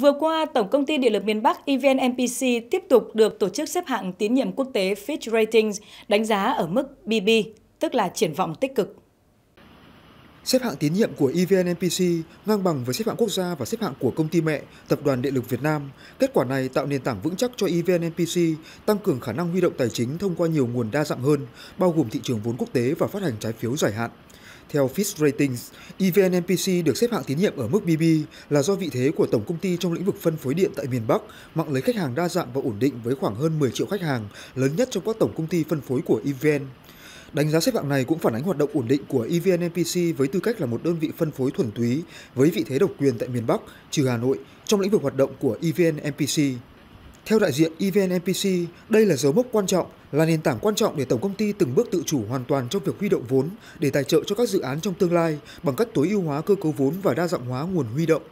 Vừa qua, Tổng công ty Điện lực miền Bắc EVN MPC tiếp tục được tổ chức xếp hạng tín nhiệm quốc tế Fitch Ratings đánh giá ở mức BB, tức là triển vọng tích cực. Xếp hạng tín nhiệm của EVN MPC ngang bằng với xếp hạng quốc gia và xếp hạng của công ty mẹ Tập đoàn Điện lực Việt Nam. Kết quả này tạo nền tảng vững chắc cho EVN MPC tăng cường khả năng huy động tài chính thông qua nhiều nguồn đa dạng hơn, bao gồm thị trường vốn quốc tế và phát hành trái phiếu dài hạn. Theo Fitch Ratings, EVN NPC được xếp hạng tín nhiệm ở mức BB là do vị thế của tổng công ty trong lĩnh vực phân phối điện tại miền Bắc, mạng lưới khách hàng đa dạng và ổn định với khoảng hơn 10 triệu khách hàng, lớn nhất trong các tổng công ty phân phối của EVN. Đánh giá xếp hạng này cũng phản ánh hoạt động ổn định của EVN NPC với tư cách là một đơn vị phân phối thuần túy với vị thế độc quyền tại miền Bắc, trừ Hà Nội, trong lĩnh vực hoạt động của EVN NPC. Theo đại diện EVN MPC, đây là dấu mốc quan trọng, là nền tảng quan trọng để tổng công ty từng bước tự chủ hoàn toàn trong việc huy động vốn để tài trợ cho các dự án trong tương lai bằng cách tối ưu hóa cơ cấu vốn và đa dạng hóa nguồn huy động.